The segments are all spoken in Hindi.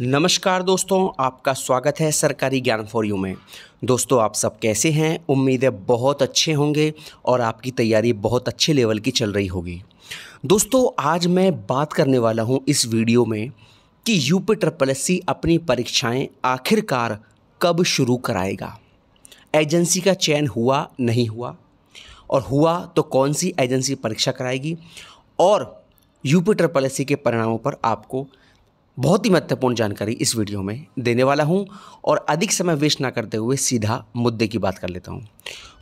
नमस्कार दोस्तों आपका स्वागत है सरकारी ज्ञान फॉर यू में दोस्तों आप सब कैसे हैं उम्मीदें बहुत अच्छे होंगे और आपकी तैयारी बहुत अच्छे लेवल की चल रही होगी दोस्तों आज मैं बात करने वाला हूं इस वीडियो में कि यूपी ट्रिपल एस सी अपनी परीक्षाएं आखिरकार कब शुरू कराएगा एजेंसी का चयन हुआ नहीं हुआ और हुआ तो कौन सी एजेंसी परीक्षा कराएगी और यूपी ट्रिपल एस सी के परिणामों पर आपको बहुत ही महत्वपूर्ण जानकारी इस वीडियो में देने वाला हूँ और अधिक समय वेस्ट ना करते हुए सीधा मुद्दे की बात कर लेता हूँ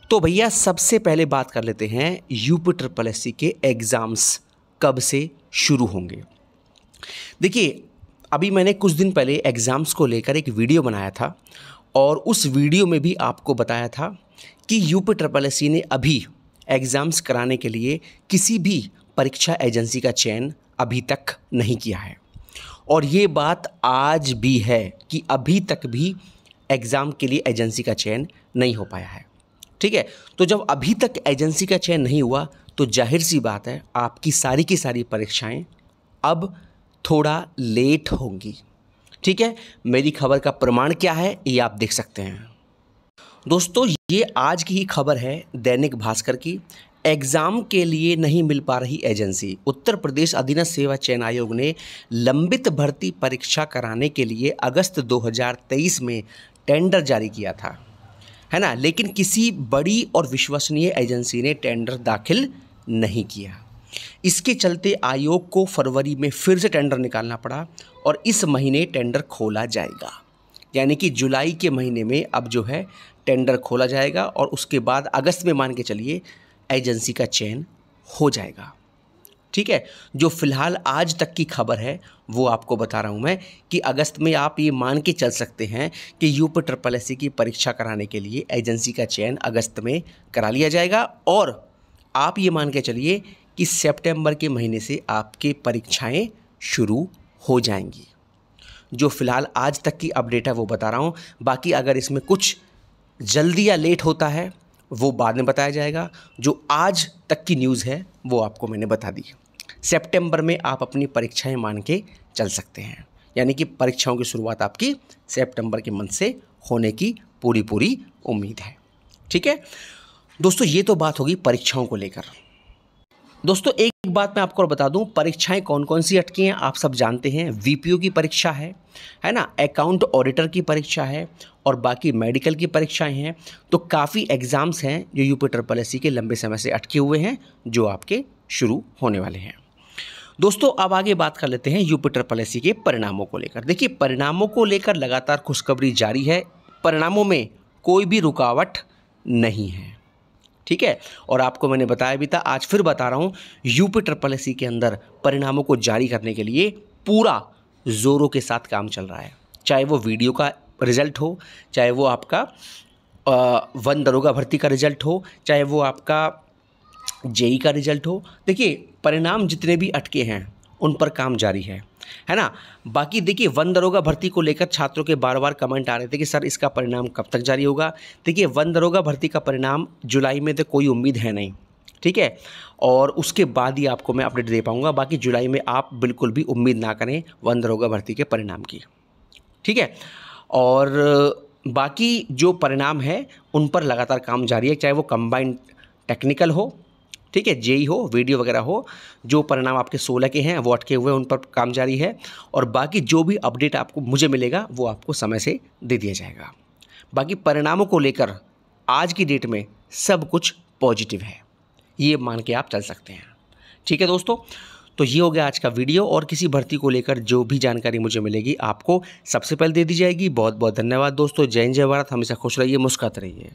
तो भैया सबसे पहले बात कर लेते हैं यूपी ट्रिपल एस के एग्ज़ाम्स कब से शुरू होंगे देखिए अभी मैंने कुछ दिन पहले एग्ज़ाम्स को लेकर एक वीडियो बनाया था और उस वीडियो में भी आपको बताया था कि यूपी ट्रिपल एस ने अभी एग्ज़ाम्स कराने के लिए किसी भी परीक्षा एजेंसी का चयन अभी तक नहीं किया है और ये बात आज भी है कि अभी तक भी एग्ज़ाम के लिए एजेंसी का चयन नहीं हो पाया है ठीक है तो जब अभी तक एजेंसी का चयन नहीं हुआ तो जाहिर सी बात है आपकी सारी की सारी परीक्षाएं अब थोड़ा लेट होंगी ठीक है मेरी खबर का प्रमाण क्या है ये आप देख सकते हैं दोस्तों ये आज की ही खबर है दैनिक भास्कर की एग्ज़ाम के लिए नहीं मिल पा रही एजेंसी उत्तर प्रदेश अधीन सेवा चयन आयोग ने लंबित भर्ती परीक्षा कराने के लिए अगस्त 2023 में टेंडर जारी किया था है ना लेकिन किसी बड़ी और विश्वसनीय एजेंसी ने टेंडर दाखिल नहीं किया इसके चलते आयोग को फरवरी में फिर से टेंडर निकालना पड़ा और इस महीने टेंडर खोला जाएगा यानी कि जुलाई के महीने में अब जो है टेंडर खोला जाएगा और उसके बाद अगस्त में मान के चलिए एजेंसी का चयन हो जाएगा ठीक है जो फ़िलहाल आज तक की खबर है वो आपको बता रहा हूँ मैं कि अगस्त में आप ये मान के चल सकते हैं कि पी ट्रिपल एस की परीक्षा कराने के लिए एजेंसी का चयन अगस्त में करा लिया जाएगा और आप ये मान के चलिए कि सितंबर के महीने से आपके परीक्षाएं शुरू हो जाएंगी जो फ़िलहाल आज तक की अपडेट है वो बता रहा हूँ बाकी अगर इसमें कुछ जल्दी या लेट होता है वो बाद में बताया जाएगा जो आज तक की न्यूज़ है वो आपको मैंने बता दी सेप्टेम्बर में आप अपनी परीक्षाएँ मान के चल सकते हैं यानी कि परीक्षाओं की शुरुआत आपकी सेप्टेम्बर के मंथ से होने की पूरी पूरी उम्मीद है ठीक है दोस्तों ये तो बात होगी परीक्षाओं को लेकर दोस्तों एक बात मैं आपको और बता दूं परीक्षाएं कौन कौन सी अटकी हैं आप सब जानते हैं वीपीओ की परीक्षा है है ना अकाउंट ऑडिटर की परीक्षा है और बाकी मेडिकल की परीक्षाएं हैं तो काफ़ी एग्ज़ाम्स हैं जो यूपी ट्रिपल एस के लंबे समय से अटके हुए हैं जो आपके शुरू होने वाले हैं दोस्तों अब आगे बात कर लेते हैं यूपी ट्रिपल एस के परिणामों को लेकर देखिए परिणामों को लेकर लगातार खुशखबरी जारी है परिणामों में कोई भी रुकावट नहीं है ठीक है और आपको मैंने बताया भी था आज फिर बता रहा हूँ यूपी ट्रिपल एस के अंदर परिणामों को जारी करने के लिए पूरा ज़ोरों के साथ काम चल रहा है चाहे वो वीडियो का रिजल्ट हो चाहे वो आपका वन दरोगा भर्ती का रिजल्ट हो चाहे वो आपका जेई का रिजल्ट हो देखिए परिणाम जितने भी अटके हैं उन पर काम जारी है है ना बाकी देखिए वन दरोगा भर्ती को लेकर छात्रों के बार बार कमेंट आ रहे थे कि सर इसका परिणाम कब तक जारी होगा देखिए वन दरोगा भर्ती का परिणाम जुलाई में तो कोई उम्मीद है नहीं ठीक है और उसके बाद ही आपको मैं अपडेट दे पाऊँगा बाकी जुलाई में आप बिल्कुल भी उम्मीद ना करें वन दरोगा भर्ती के परिणाम की ठीक है और बाकी जो परिणाम है उन पर लगातार काम जारी है चाहे वो कंबाइंड टेक्निकल हो ठीक है जेई हो वीडियो वगैरह हो जो परिणाम आपके सोलह के हैं वो अटके हुए उन पर काम जारी है और बाकी जो भी अपडेट आपको मुझे मिलेगा वो आपको समय से दे दिया जाएगा बाकी परिणामों को लेकर आज की डेट में सब कुछ पॉजिटिव है ये मान के आप चल सकते हैं ठीक है दोस्तों तो ये हो गया आज का वीडियो और किसी भर्ती को लेकर जो भी जानकारी मुझे मिलेगी आपको सबसे पहले दे दी जाएगी बहुत बहुत धन्यवाद दोस्तों जय जय भारत हमेशा खुश रहिए मुस्कत रहिए